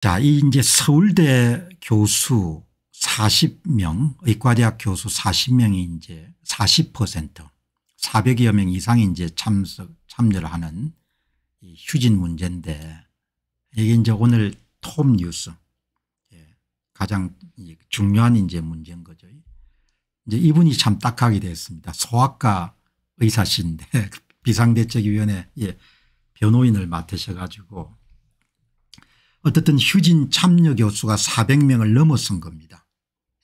자, 이 이제 서울대 교수 40명, 의과대학 교수 40명이 이제 40% 400여 명 이상이 이제 참석, 참여를 하는 이 휴진 문제인데 이게 이제 오늘 톱 뉴스. 예, 가장 중요한 이제 문제인 거죠. 이제 이분이 참 딱하게 됐습니다. 소아과 의사신데 비상대책위원회 예, 변호인을 맡으셔 가지고 어떻든 휴진 참여 교수가 400명을 넘어선 겁니다.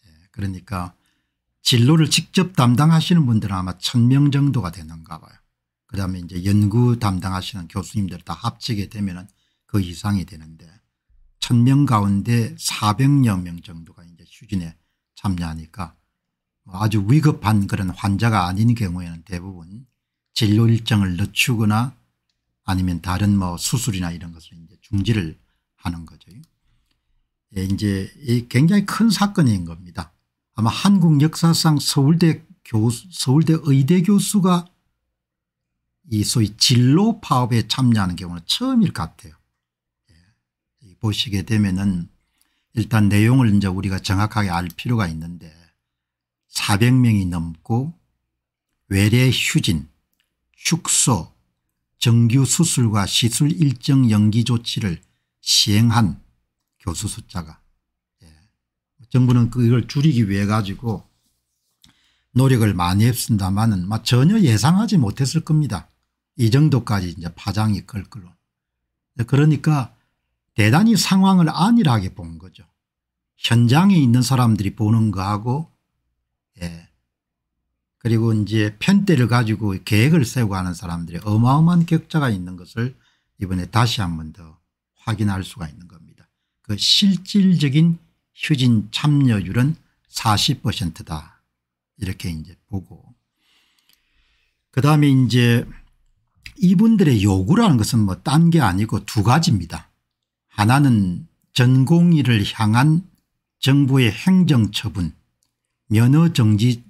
예, 그러니까 진로를 직접 담당하시는 분들은 아마 1000명 정도가 되는가 봐요. 그 다음에 이제 연구 담당하시는 교수님들 다 합치게 되면 그 이상이 되는데 1000명 가운데 400여 명 정도가 이제 휴진에 참여하니까 뭐 아주 위급한 그런 환자가 아닌 경우에는 대부분 진료 일정을 늦추거나 아니면 다른 뭐 수술이나 이런 것을 이제 중지를 하는 거죠. 예, 이제 굉장히 큰 사건인 겁니다. 아마 한국 역사상 서울대 교수, 서울대 의대 교수가 이 소위 진로 파업에 참여하는 경우는 처음일 것 같아요. 예, 보시게 되면은 일단 내용을 이제 우리가 정확하게 알 필요가 있는데 400명이 넘고 외래 휴진, 축소, 정규 수술과 시술 일정 연기 조치를 시행한 교수 숫자가 예. 정부는 그걸 줄이기 위해 가지고 노력을 많이 했습니다만은 전혀 예상하지 못했을 겁니다. 이 정도까지 이제 파장이 클 걸로. 예, 그러니까 대단히 상황을 안일하게 본 거죠. 현장에 있는 사람들이 보는 거하고 예. 그리고 이제 편대를 가지고 계획을 세우고 하는 사람들이 어마어마한 격차가 있는 것을 이번에 다시 한번더 확인할 수가 있는 겁니다. 그 실질적인 휴진 참여율은 40%다. 이렇게 이제 보고 그 다음에 이제 이분들의 요구라는 것은 뭐 딴 게 아니고 두 가지입니다. 하나는 전공의를 향한 정부의 행정처분 면허 정지는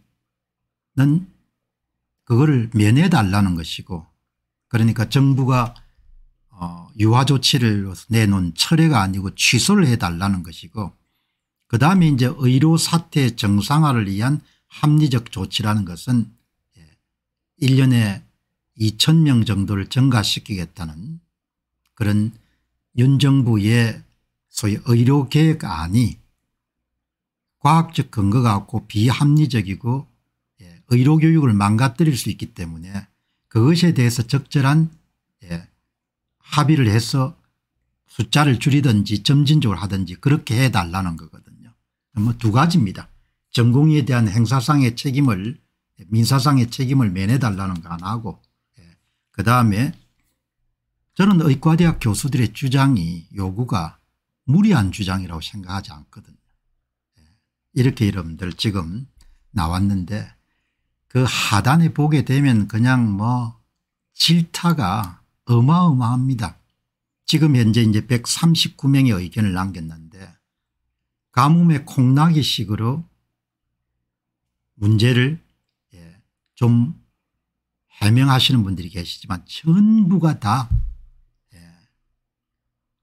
그거를 면해달라는 것이고 그러니까 정부가 어 유화 조치를 내놓은 철회가 아니고 취소를 해달라는 것이고 그다음에 이제 의료 사태 정상화를 위한 합리적 조치라는 것은 1년에 예, 2천 명 정도를 증가시키겠다는 그런 윤 정부의 소위 의료계획안이 과학적 근거가 없고 비합리적이고 예, 의료교육을 망가뜨릴 수 있기 때문에 그것에 대해서 적절한 합의를 해서 숫자를 줄이든지 점진적으로 하든지 그렇게 해달라는 거거든요. 뭐 두 가지입니다. 전공의에 대한 행사상의 책임을 민사상의 책임을 면해달라는 거 하나고 예. 그다음에 저는 의과대학 교수들의 주장이 요구가 무리한 주장이라고 생각하지 않거든요. 예. 이렇게 여러분들 지금 나왔는데 그 하단에 보게 되면 그냥 뭐 질타가 어마어마합니다. 지금 현재 이제 139명의 의견을 남겼는데 가뭄의 콩나기 식으로 문제를 예, 좀 해명하시는 분들이 계시지만 전부가 다 예.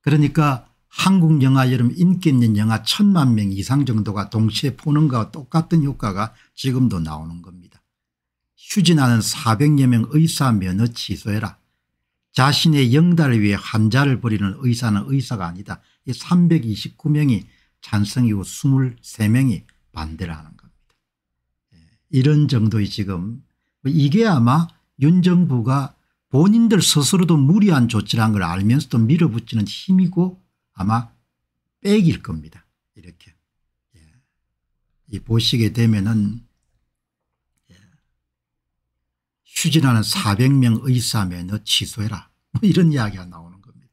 그러니까 한국 영화 여름 인기 있는 영화 천만 명 이상 정도가 동시에 보는 것과 똑같은 효과가 지금도 나오는 겁니다. 휴진하는 400여 명 의사 면허 취소해라. 자신의 영달을 위해 환자를 버리는 의사는 의사가 아니다. 이 329명이 찬성이고 23명이 반대를 하는 겁니다. 예, 이런 정도의 지금 뭐 이게 아마 윤 정부가 본인들 스스로도 무리한 조치란 걸 알면서도 밀어붙이는 힘이고 아마 빽일 겁니다. 이렇게. 예, 이 보시게 되면은 추진하는 400명 의사면 너 취소해라 뭐 이런 이야기가 나오는 겁니다.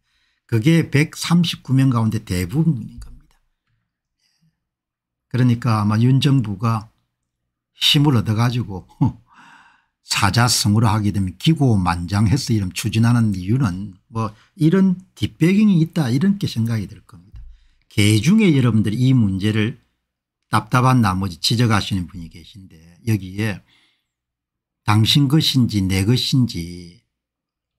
그게 139명 가운데 대부분인 겁니다. 그러니까 아마 윤 정부가 힘을 얻어 가지고 사자성으로 하게 되면 기고만장해서 이런 추진하는 이유는 뭐 이런 뒷배경이 있다 이렇게 생각이 들 겁니다. 개중에 여러분들이 이 문제를 답답한 나머지 지적하시는 분이 계신데 여기에 당신 것인지 내 것인지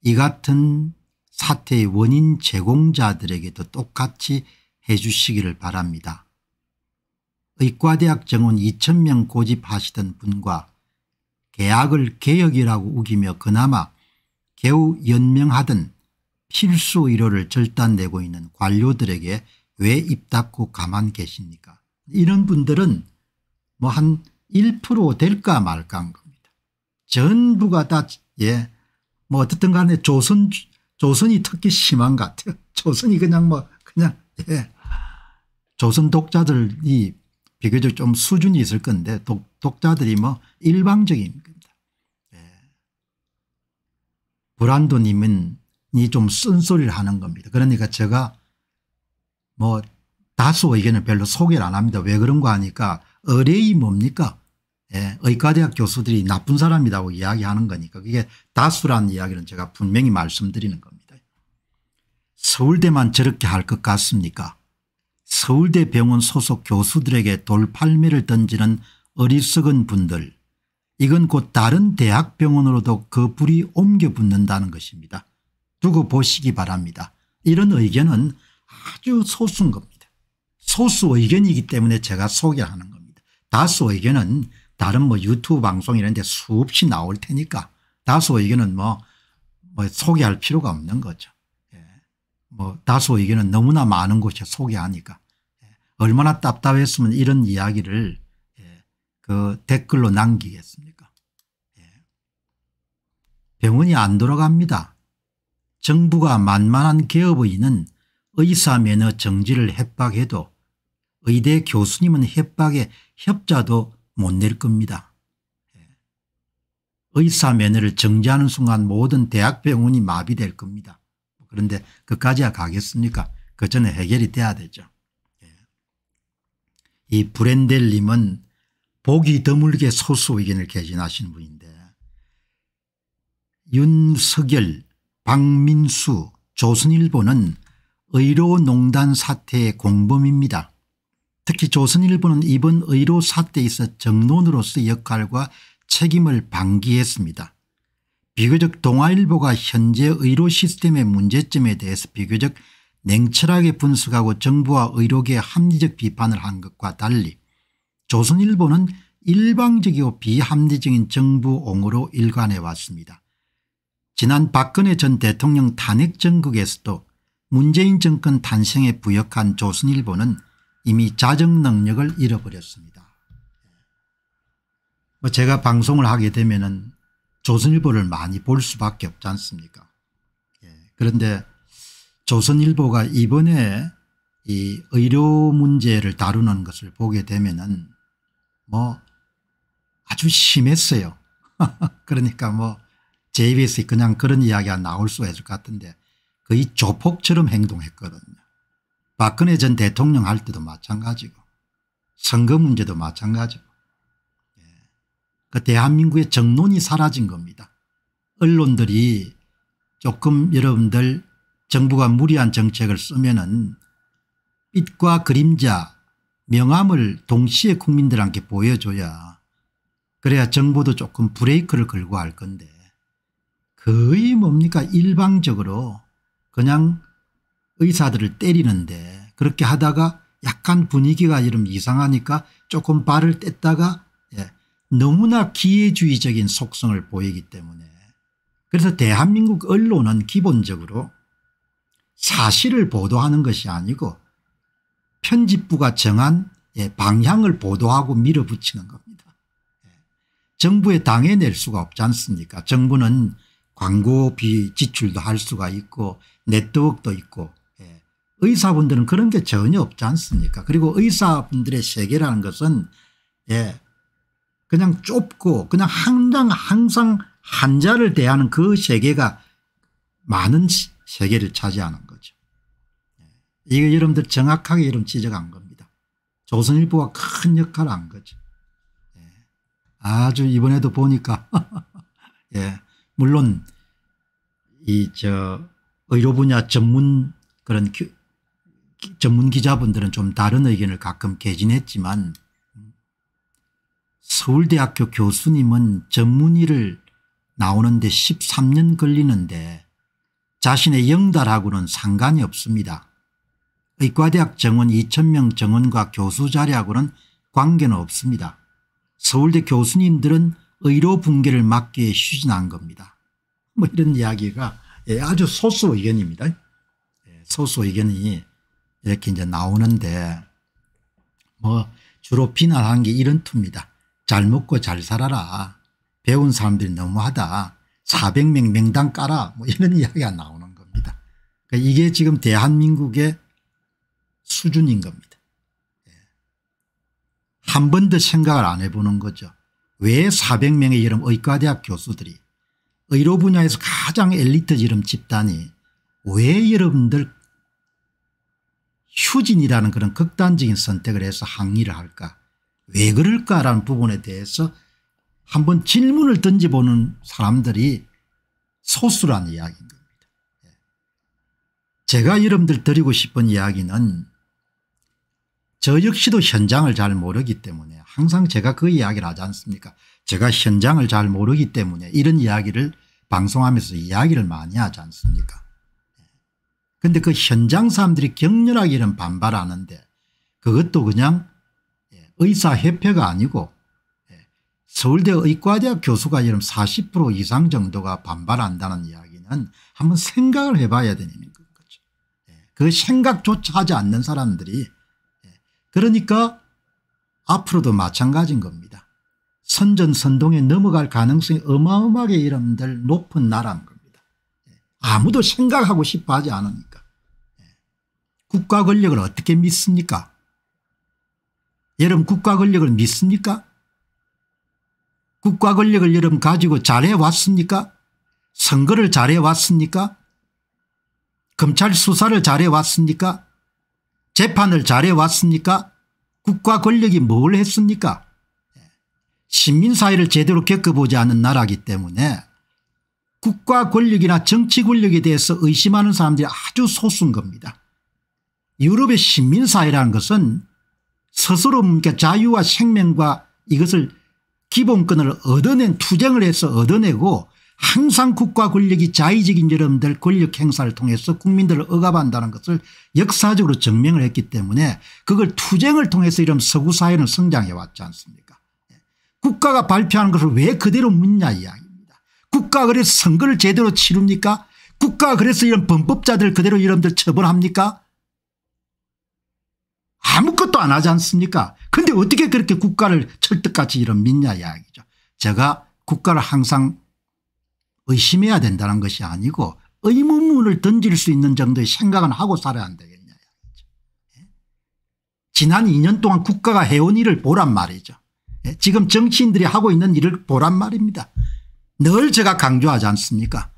이 같은 사태의 원인 제공자들에게도 똑같이 해 주시기를 바랍니다. 의과대학 정원 2천명 고집하시던 분과 계약을 개혁이라고 우기며 그나마 개우 연명하던 필수 의료를 절단내고 있는 관료들에게 왜 입 닫고 가만 계십니까 이런 분들은 뭐 한 1% 될까 말까 한 거. 전부가 다, 예, 뭐 어떻든 간에 조선, 조선이 특히 심한 것 같아요. 조선이 그냥 뭐, 그냥, 예. 조선 독자들이 비교적 좀 수준이 있을 건데 독, 독자들이 뭐 일방적인 겁니다. 예. 브란도님은 이 좀 쓴소리를 하는 겁니다. 그러니까 제가 뭐 다수 의견을 별로 소개를 안 합니다. 왜 그런가 하니까 의뢰이 뭡니까 예, 의과대학 교수들이 나쁜 사람이라고 이야기하는 거니까 그게 다수라는 이야기는 제가 분명히 말씀드리는 겁니다. 서울대만 저렇게 할 것 같습니까 서울대 병원 소속 교수들에게 돌팔매를 던지는 어리석은 분들 이건 곧 다른 대학병원으로도 그 불이 옮겨 붙는다는 것입니다. 두고 보시기 바랍니다. 이런 의견은 아주 소수인 겁니다. 소수 의견이기 때문에 제가 소개하는 겁니다. 다수 의견은 다른 뭐 유튜브 방송 이런 데 수없이 나올 테니까 다수 의견은 뭐, 뭐 소개할 필요가 없는 거죠. 예. 뭐 다수 의견은 너무나 많은 곳에 소개하니까 예. 얼마나 답답했으면 이런 이야기를 예. 그 댓글로 남기겠습니까. 예. 병원이 안 돌아갑니다. 정부가 만만한 개업의는 의사 면허 정지를 협박해도 의대 교수님은 협박에 협자도 못낼 겁니다. 예. 의사 면허를 정지하는 순간 모든 대학병원이 마비될 겁니다. 그런데 그까지야 가겠습니까 그 전에 해결이 돼야 되죠. 예. 이 브렌델님은 보기 드물게 소수 의견을 개진하신 분인데 윤석열 박민수 조선일보는 의료농단 사태의 공범입니다. 특히 조선일보는 이번 의료 사태에서 정론으로서 의 역할과 책임을 방기했습니다. 비교적 동아일보가 현재 의료 시스템의 문제점에 대해서 비교적 냉철하게 분석하고 정부와 의료계의 합리적 비판을 한 것과 달리 조선일보는 일방적이고 비합리적인 정부 옹으로 일관해 왔습니다. 지난 박근혜 전 대통령 탄핵 정국에서도 문재인 정권 탄생에 부역한 조선일보는 이미 자정 능력을 잃어버렸습니다. 뭐 제가 방송을 하게 되면은 조선일보를 많이 볼 수밖에 없지 않습니까? 예. 그런데 조선일보가 이번에 이 의료 문제를 다루는 것을 보게 되면은 뭐 아주 심했어요. 그러니까 뭐 JBS에 그냥 그런 이야기가 나올 수가 있을 것 같은데 거의 조폭처럼 행동했거든요. 박근혜 전 대통령 할 때도 마찬가지고 선거 문제도 마찬가지고 예. 그 대한민국의 정론이 사라진 겁니다. 언론들이 조금 여러분들 정부가 무리한 정책을 쓰면은 빛과 그림자 명암을 동시에 국민들한테 보여줘야 그래야 정부도 조금 브레이크를 걸고 할 건데 거의 뭡니까 일방적으로 그냥 의사들을 때리는데 그렇게 하다가 약간 분위기가 이름 이상하니까 조금 발을 뗐다가 예, 너무나 기회주의적인 속성을 보이기 때문에 그래서 대한민국 언론은 기본적으로 사실을 보도하는 것이 아니고 편집부가 정한 예, 방향을 보도하고 밀어붙이는 겁니다. 예. 정부에 당해낼 수가 없지 않습니까 정부는 광고비 지출도 할 수가 있고 네트워크도 있고 의사분들은 그런 게 전혀 없지 않습니까 그리고 의사분들의 세계라는 것은 예 그냥 좁고 그냥 항상 항상 환자를 대하는 그 세계가 많은 세계를 차지하는 거죠. 예, 이거 여러분들 정확하게 여러분 지적한 겁니다. 조선일보가 큰 역할을 한 거죠. 예. 아주 이번에도 보니까 예. 물론 이저 의료 분야 전문 그런 전문 기자분들은 좀 다른 의견을 가끔 개진했지만 서울대학교 교수님은 전문의를 나오는데 13년 걸리는데 자신의 영달하고는 상관이 없습니다. 의과대학 정원 2천명 정원과 교수 자리하고는 관계는 없습니다. 서울대 교수님들은 의료 붕괴를 막기 위해 진한 겁니다. 뭐 이런 이야기가 예, 아주 소수 의견입니다. 예, 소수 의견이 이렇게 이제 나오는데 뭐 주로 비난하는 게 이런 투입니다. 잘 먹고 잘 살아라. 배운 사람들이 너무하다. 400명 명당 깔아. 뭐 이런 이야기가 나오는 겁니다. 그러니까 이게 지금 대한민국의 수준인 겁니다. 예. 한번 더 생각을 안 해보는 거죠. 왜 400명의 이런 의과대학 교수들이 의료 분야에서 가장 엘리트 이름 집단이 왜 여러분들 휴진이라는 그런 극단적인 선택을 해서 항의를 할까 왜 그럴까라는 부분에 대해서 한번 질문을 던져보는 사람들이 소수라는 이야기인 겁니다. 예. 제가 여러분들 드리고 싶은 이야기는 저 역시도 현장을 잘 모르기 때문에 항상 제가 그 이야기를 하지 않습니까 제가 현장을 잘 모르기 때문에 이런 이야기를 방송하면서 이야기를 많이 하지 않습니까 근데 그 현장 사람들이 격렬하게 이 반발하는데 그것도 그냥 예, 의사협회가 아니고 예, 서울대 의과대학 교수가 이런 40% 이상 정도가 반발한다는 이야기는 한번 생각을 해봐야 되는 거죠. 예, 그 생각조차 하지 않는 사람들이 그러니까 앞으로도 마찬가지인 겁니다. 선전선동에 넘어갈 가능성이 어마어마하게 이름들 높은 나라인 겁니다. 아무도 생각하고 싶어 하지 않으니까. 국가 권력을 어떻게 믿습니까? 여러분 국가 권력을 믿습니까? 국가 권력을 여러분 가지고 잘해왔습니까? 선거를 잘해왔습니까? 검찰 수사를 잘해왔습니까? 재판을 잘해왔습니까? 국가 권력이 뭘 했습니까? 시민사회를 제대로 겪어보지 않은 나라기 때문에 국가 권력이나 정치 권력에 대해서 의심하는 사람들이 아주 소수인 겁니다. 유럽의 시민사회라는 것은 스스로 그러니까 자유와 생명과 이것을 기본권을 얻어낸 투쟁을 해서 얻어내고 항상 국가 권력이 자의적인 여러분들 권력 행사를 통해서 국민들을 억압한다는 것을 역사적으로 증명을 했기 때문에 그걸 투쟁을 통해서 이런 서구 사회는 성장해 왔지 않습니까 예. 국가가 발표하는 것을 왜 그대로 묻냐 이야기입니다. 국가가 그래서 선거를 제대로 치릅니까 국가가 그래서 이런 범법자들 그대로 여러분들 처벌합니까 아무것도 안 하지 않습니까 근데 어떻게 그렇게 국가를 철떡같이 이런 믿냐 이야기죠. 제가 국가를 항상 의심해야 된다는 것이 아니고 의문문을 던질 수 있는 정도의 생각은 하고 살아야 한다. 예? 지난 2년 동안 국가가 해온 일을 보란 말이죠. 예? 지금 정치인들이 하고 있는 일을 보란 말입니다. 늘 제가 강조하지 않습니까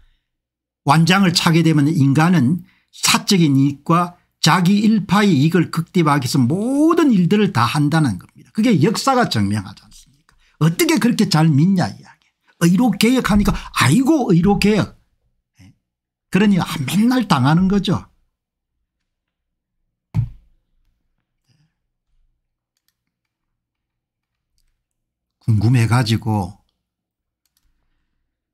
완장을 차게 되면 인간은 사적인 이익과 자기 일파의 이익을 극대화하기 위해서 모든 일들을 다 한다는 겁니다. 그게 역사가 증명하지 않습니까 어떻게 그렇게 잘 믿냐 이야기. 의료개혁하니까 아이고 의료개혁. 예? 그러니 아, 맨날 당하는 거죠. 궁금해 가지고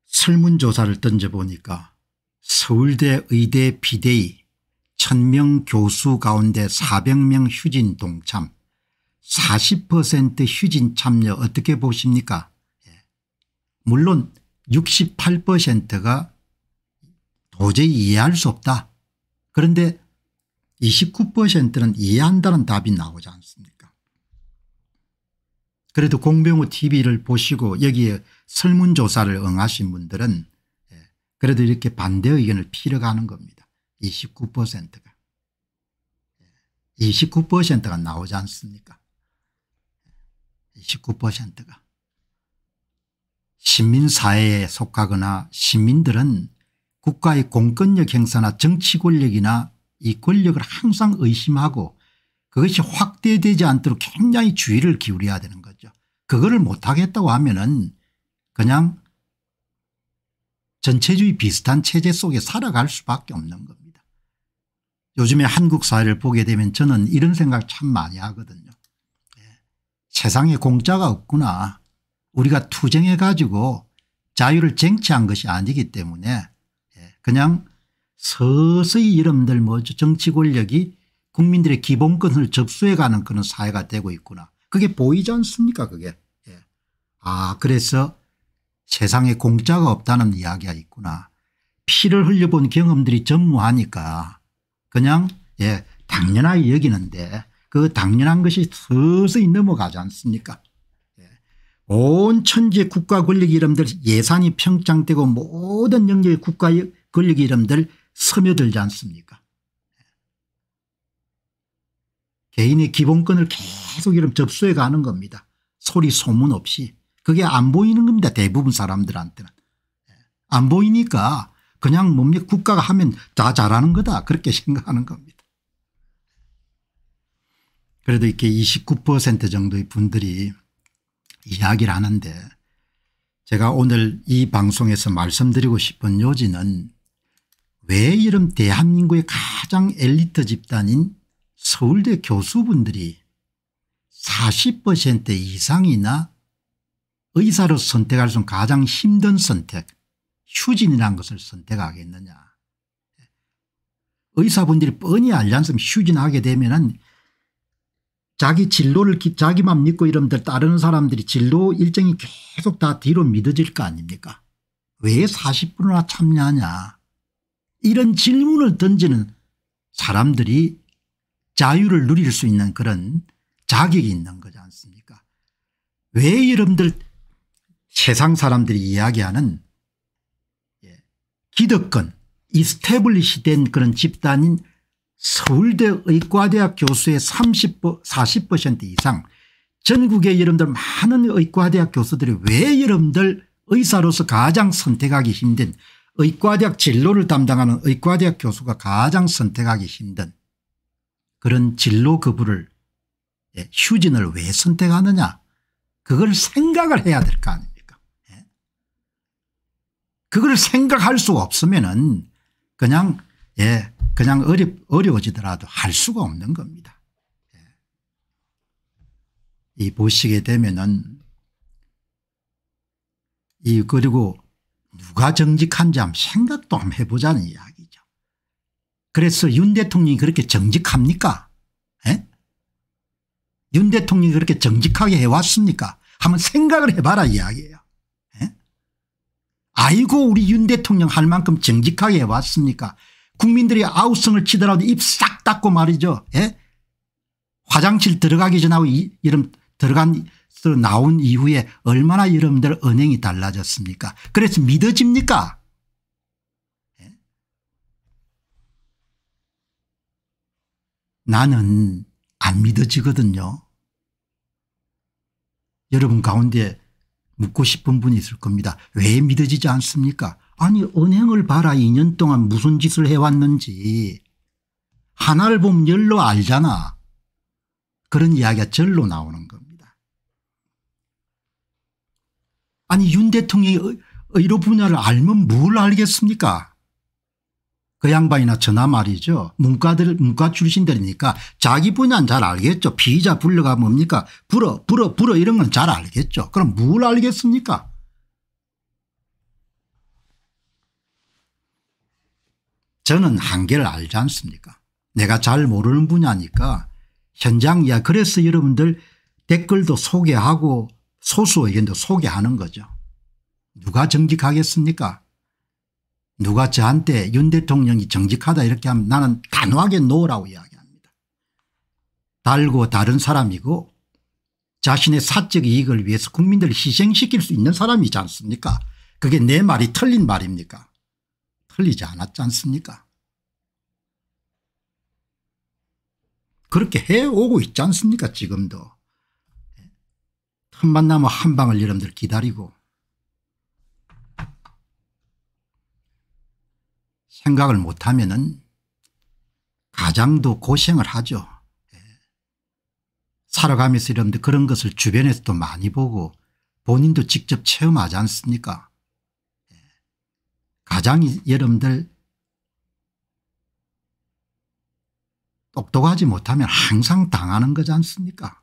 설문조사를 던져보니까 서울대 의대 비대위 1000명 교수 가운데 400명 휴진 동참 40% 휴진 참여 어떻게 보십니까 예. 물론 68%가 도저히 이해할 수 없다. 그런데 29%는 이해한다는 답이 나오지 않습니까 그래도 공병호 tv를 보시고 여기에 설문조사를 응하신 분들은 예, 그래도 이렇게 반대 의견을 피력하는 겁니다. 29%가 29%가 예, 나오지 않습니까? 29%가 예, 시민사회에 속하거나 시민들은 국가의 공권력 행사나 정치 권력이나 이 권력을 항상 의심하고 그것이 확대되지 않도록 굉장히 주의를 기울여야 되는 거죠. 그거를 못하겠다고 하면 은 그냥 전체주의 비슷한 체제 속에 살아갈 수밖에 없는 겁니다. 요즘에 한국 사회를 보게 되면 저는 이런 생각 참 많이 하거든요. 예. 세상에 공짜가 없구나. 우리가 투쟁해 가지고 자유를 쟁취한 것이 아니기 때문에 예. 그냥 서서히 이름들 뭐 정치 권력이 국민들의 기본권을 접수해가는 그런 사회가 되고 있구나. 그게 보이지 않습니까 그게. 예. 아 그래서 세상에 공짜가 없다는 이야기가 있구나. 피를 흘려본 경험들이 전무하니까 그냥 예, 당연하게 여기는데 그 당연한 것이 서서히 넘어가지 않습니까 예. 온 천지 의 국가 권력 이름들 예산이 평창되고 모든 영역의 국가 권력 이름들 스며들지 않습니까 예. 개인의 기본권을 계속 이름 접수해 가는 겁니다. 소리 소문 없이 그게 안 보이는 겁니다. 대부분 사람들한테는. 예. 안 보이니까 그냥 뭡니까 국가가 하면 다 잘하는 거다 그렇게 생각하는 겁니다. 그래도 이렇게 29% 정도의 분들이 이야기를 하는데 제가 오늘 이 방송에서 말씀드리고 싶은 요지는 왜 이런 대한민국의 가장 엘리트 집단인 서울대 교수분들이 40% 이상이나 의사로 선택할 수 있는 가장 힘든 선택 휴진이라는 것을 선택하겠느냐. 의사분들이 뻔히 알지 않습니 휴진하게 되면 자기 진로를 자기만 믿고 이러면 따르는 사람들이 진로 일정이 계속 다 뒤로 믿어질 거 아닙니까 왜 40분이나 참여하냐 이런 질문을 던지는 사람들이 자유를 누릴 수 있는 그런 자격이 있는 거지 않습니까 왜 여러분들 세상 사람들이 이야기하는 기득권 이스테블리시 된 그런 집단인 서울대 의과대학 교수의 30, 40% 이상 전국의 여러분들 많은 의과대학 교수들이 왜 여러분들 의사로서 가장 선택하기 힘든 의과대학 진로를 담당하는 의과대학 교수가 가장 선택하기 힘든 그런 진로 거부를 예, 휴진을 왜 선택하느냐 그걸 생각을 해야 될 거 아니에요. 그걸 생각할 수가 없으면은 그냥 예 그냥 어려 어려워지더라도 할 수가 없는 겁니다. 예. 이 보시게 되면은 이 그리고 누가 정직한지 한번 생각도 한번 해보자는 이야기죠. 그래서 윤 대통령이 그렇게 정직합니까? 예? 윤 대통령이 그렇게 정직하게 해왔습니까? 한번 생각을 해봐라 이야기예요. 아이고 우리 윤 대통령 할 만큼 정직하게 해왔습니까 국민들이 아우성을 치더라도 입 싹 닫고 말이죠 예? 화장실 들어가기 전하고 이, 이름 들어간 나온 이후에 얼마나 여러분들 은행이 달라졌습니까 그래서 믿어집니까 예? 나는 안 믿어지거든요 여러분 가운데 묻고 싶은 분이 있을 겁니다. 왜 믿어지지 않습니까? 아니 은행을 봐라 2년 동안 무슨 짓을 해왔는지 하나를 보면 열로 알잖아. 그런 이야기가 절로 나오는 겁니다. 아니 윤 대통령이 의료 분야를 알면 뭘 알겠습니까 그 양반이나 저나 말이죠. 문과들 문과 출신들이니까 자기 분야는 잘 알겠죠. 피의자 불러가 뭡니까 불어 불어 불어 이런 건 잘 알겠죠. 그럼 뭘 알겠습니까 저는 한계를 알지 않습니까 내가 잘 모르는 분야니까 현장 이야 그래서 여러분들 댓글도 소개하고 소수 의견도 소개하는 거죠. 누가 정직하겠습니까 누가 저한테 윤 대통령이 정직하다 이렇게 하면 나는 단호하게 노라고 이야기합니다. 달고 다른 사람이고 자신의 사적 이익을 위해서 국민들을 희생시킬 수 있는 사람이지 않습니까 그게 내 말이 틀린 말입니까 틀리지 않았지 않습니까 그렇게 해오고 있지 않습니까 지금도 틈만 나면 한 방을 여러분들 기다리고 생각을 못하면 은 가장도 고생을 하죠. 예. 살아가면서 이런데 그런 것을 주변에서도 많이 보고 본인도 직접 체험하지 않습니까 예. 가장이 여러분들 똑똑하지 못하면 항상 당하는 거지 않습니까